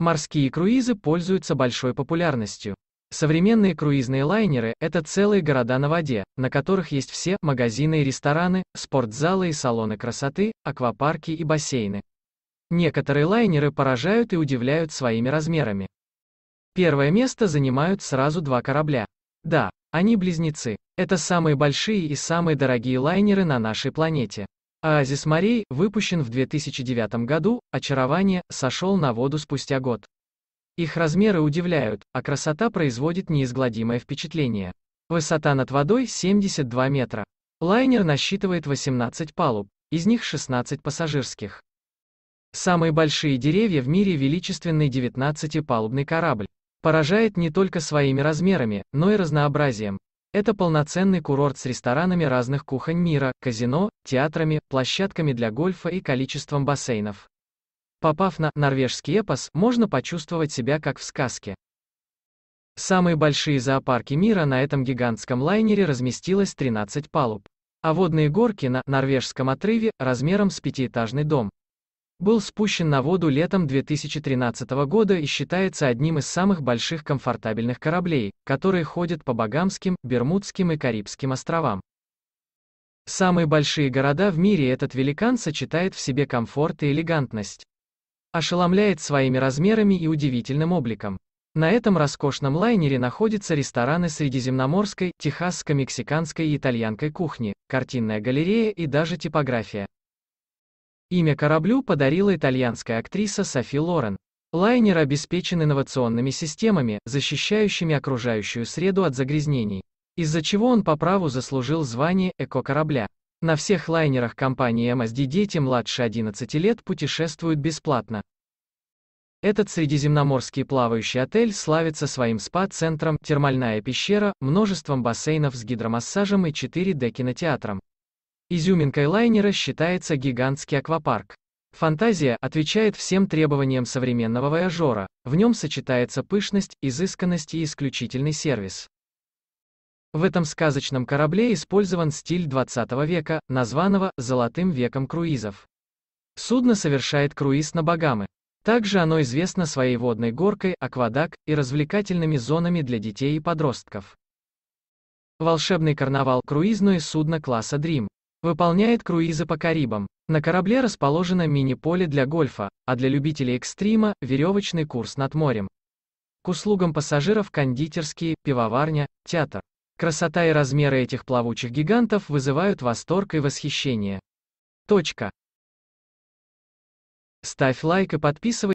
Морские круизы пользуются большой популярностью. Современные круизные лайнеры – это целые города на воде, на которых есть все – магазины и рестораны, спортзалы и салоны красоты, аквапарки и бассейны. Некоторые лайнеры поражают и удивляют своими размерами. Первое место занимают сразу два корабля. Да, они близнецы. Это самые большие и самые дорогие лайнеры на нашей планете. Оазис морей, выпущен в 2009 году, очарование, сошел на воду спустя год. Их размеры удивляют, а красота производит неизгладимое впечатление. Высота над водой 72 метра. Лайнер насчитывает 18 палуб, из них 16 пассажирских. Самые большие деревья в мире величественный 19-палубный корабль. Поражает не только своими размерами, но и разнообразием. Это полноценный курорт с ресторанами разных кухонь мира, казино, театрами, площадками для гольфа и количеством бассейнов. Попав на норвежский эпос, можно почувствовать себя как в сказке. Самые большие зоопарки мира на этом гигантском лайнере разместилось 13 палуб. А водные горки на норвежском отрыве размером с пятиэтажный дом был спущен на воду летом 2013 года и считается одним из самых больших комфортабельных кораблей, которые ходят по Багамским, Бермудским и Карибским островам. Самые большие города в мире этот великан сочетает в себе комфорт и элегантность. Ошеломляет своими размерами и удивительным обликом. На этом роскошном лайнере находятся рестораны средиземноморской, техасско-мексиканской и итальянской кухни, картинная галерея и даже типография. Имя кораблю подарила итальянская актриса Софи Лорен. Лайнер обеспечен инновационными системами, защищающими окружающую среду от загрязнений, из-за чего он по праву заслужил звание «эко-корабля». На всех лайнерах компании MSD дети младше 11 лет путешествуют бесплатно. Этот средиземноморский плавающий отель славится своим спа-центром, термальная пещера, множеством бассейнов с гидромассажем и 4D-кинотеатром. Изюминкой лайнера считается гигантский аквапарк. Фантазия отвечает всем требованиям современного вояжера, в нем сочетается пышность, изысканность и исключительный сервис. В этом сказочном корабле использован стиль 20 века, названного «золотым веком круизов». Судно совершает круиз на Багамы. Также оно известно своей водной горкой, аквадак и развлекательными зонами для детей и подростков. Волшебный карнавал круизное судно класса Dream. Выполняет круизы по Карибам. На корабле расположено мини-поле для гольфа, а для любителей экстрима – веревочный курс над морем. К услугам пассажиров кондитерские, пивоварня, театр. Красота и размеры этих плавучих гигантов вызывают восторг и восхищение. Точка. Ставь лайк и подписывайся.